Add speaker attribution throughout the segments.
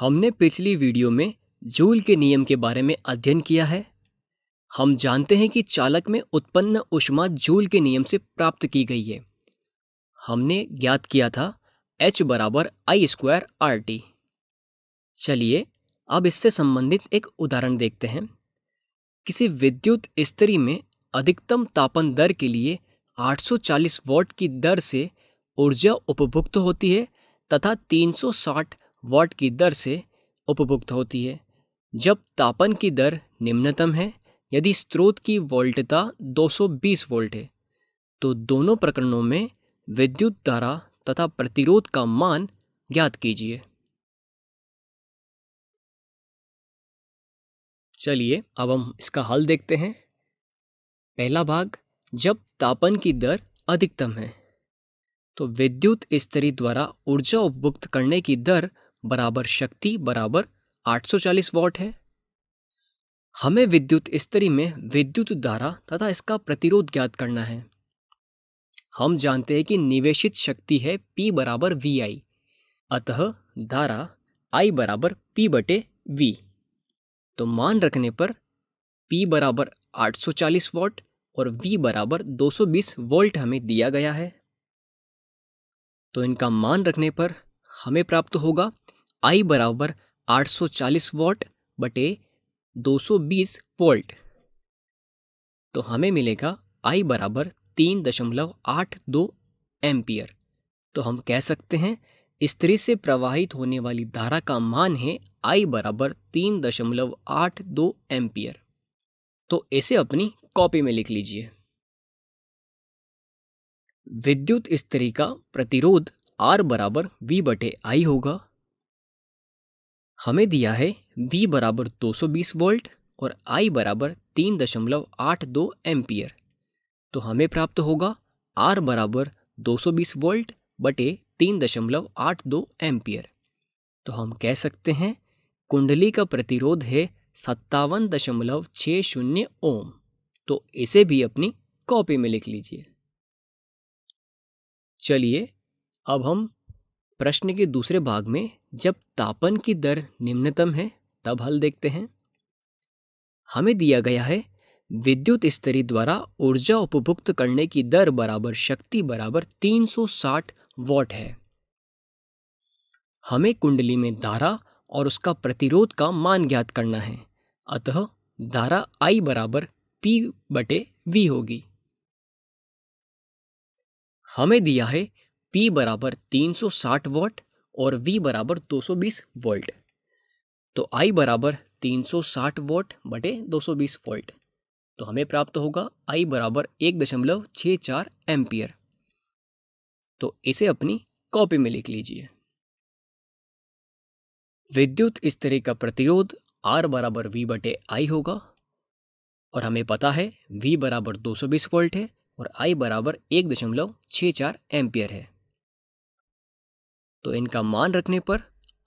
Speaker 1: हमने पिछली वीडियो में जूल के नियम के बारे में अध्ययन किया है हम जानते हैं कि चालक में उत्पन्न उष्मा जूल के नियम से प्राप्त की गई है हमने ज्ञात किया था एच बराबर आई स्क्वायर आर टी चलिए अब इससे संबंधित एक उदाहरण देखते हैं किसी विद्युत स्त्री में अधिकतम तापन दर के लिए 840 वोल्ट की दर से ऊर्जा उपभुक्त होती है तथा 360 वाट की दर से उपभुक्त होती है जब तापन की दर निम्नतम है यदि स्रोत की वोल्टता 220 वोल्ट है तो दोनों प्रकरणों में विद्युत धारा तथा प्रतिरोध का मान ज्ञात कीजिए चलिए अब हम इसका हल देखते हैं पहला भाग जब तापन की दर अधिकतम है तो विद्युत स्तरी द्वारा ऊर्जा उपभुक्त करने की दर बराबर शक्ति बराबर 840 वॉट है हमें विद्युत स्तरी में विद्युत धारा तथा इसका प्रतिरोध ज्ञात करना है हम जानते हैं कि निवेशित शक्ति है P बराबर वी आई अतः धारा I बराबर P बटे वी तो मान रखने पर P बराबर 840 वॉट और V बराबर 220 वोल्ट हमें दिया गया है तो इनका मान रखने पर हमें प्राप्त होगा आई बराबर 840 वॉट बटे 220 वोल्ट तो हमें मिलेगा आई बराबर तीन दशमलव आठ दो एम्पियर तो हम कह सकते हैं स्त्री से प्रवाहित होने वाली धारा का मान है आई बराबर तीन दशमलव आठ दो एम्पियर तो इसे अपनी कॉपी में लिख लीजिए विद्युत स्त्री का प्रतिरोध आर बराबर वी बटे आई होगा हमें दिया है V बराबर 220 वोल्ट और I बराबर तीन दशमलव आठ दो एम्पियर तो हमें प्राप्त होगा R बराबर 220 वोल्ट बटे तीन दशमलव आठ दो एम्पियर तो हम कह सकते हैं कुंडली का प्रतिरोध है सत्तावन दशमलव ओम तो इसे भी अपनी कॉपी में लिख लीजिए चलिए अब हम प्रश्न के दूसरे भाग में जब तापन की दर निम्नतम है तब हल देखते हैं हमें दिया गया है विद्युत स्तरी द्वारा ऊर्जा उपभुक्त करने की दर बराबर शक्ति बराबर 360 वॉट है हमें कुंडली में धारा और उसका प्रतिरोध का मान ज्ञात करना है अतः धारा आई बराबर पी बटे वी होगी हमें दिया है P बराबर 360 वॉट और V बराबर 220 वोल्ट तो I बराबर 360 वॉट बटे 220 वोल्ट तो हमें प्राप्त होगा I बराबर एक दशमलव छ चार एम्पियर तो इसे अपनी कॉपी में लिख लीजिए विद्युत स्त्री का प्रतिरोध R बराबर वी बटे आई होगा और हमें पता है V बराबर 220 वोल्ट है और I बराबर एक दशमलव छः चार एम्पियर है तो इनका मान रखने पर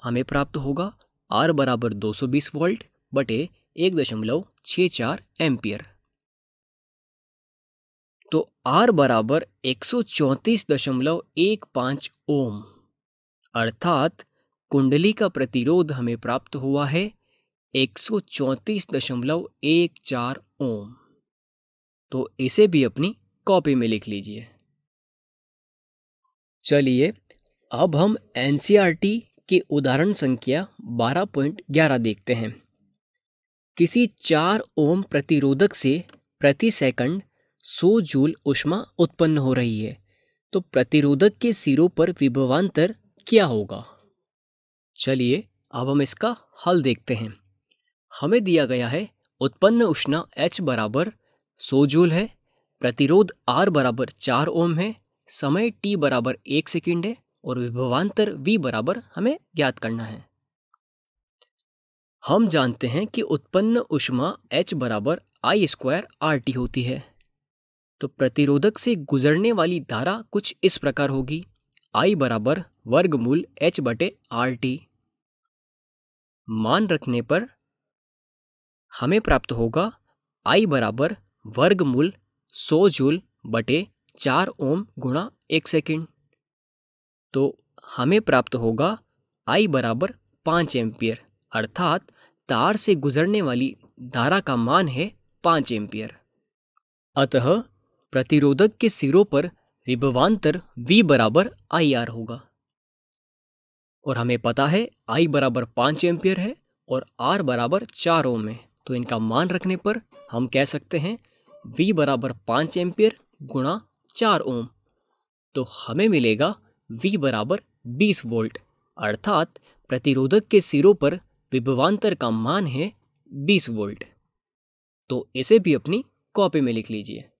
Speaker 1: हमें प्राप्त होगा आर बराबर 220 वोल्ट बटे एक दशमलव छ चार एम्पियर तो आर बराबर एक सौ चौंतीस दशमलव एक पांच ओम अर्थात कुंडली का प्रतिरोध हमें प्राप्त हुआ है एक सौ चौंतीस दशमलव एक चार ओम तो इसे भी अपनी कॉपी में लिख लीजिए चलिए अब हम एन e की उदाहरण संख्या 12.11 देखते हैं किसी चार ओम प्रतिरोधक से प्रति सेकंड 100 जूल उष्मा उत्पन्न हो रही है तो प्रतिरोधक के सिरों पर विभवान्तर क्या होगा चलिए अब हम इसका हल देखते हैं हमें दिया गया है उत्पन्न उष्णा H बराबर सो जूल है प्रतिरोध R बराबर चार ओम है समय T बराबर एक सेकेंड है और विभवान्तर v बराबर हमें ज्ञात करना है हम जानते हैं कि उत्पन्न उष्मा h बराबर आई स्क्वायर आर टी होती है तो प्रतिरोधक से गुजरने वाली धारा कुछ इस प्रकार होगी आई बराबर वर्गमूल एच बटे आर टी मान रखने पर हमें प्राप्त होगा आई बराबर वर्गमूल सौ जूल बटे चार ओम गुणा एक सेकेंड तो हमें प्राप्त होगा आई बराबर पाँच एम्पियर अर्थात तार से गुजरने वाली धारा का मान है पाँच एम्पियर अतः प्रतिरोधक के सिरों पर विभवान्तर V बराबर आई आर होगा और हमें पता है I बराबर पाँच एम्पियर है और R बराबर चार ओम है तो इनका मान रखने पर हम कह सकते हैं V बराबर पाँच एम्पियर गुणा चार ओम तो हमें मिलेगा V बराबर 20 वोल्ट अर्थात प्रतिरोधक के सिरों पर विभवांतर का मान है 20 वोल्ट तो इसे भी अपनी कॉपी में लिख लीजिए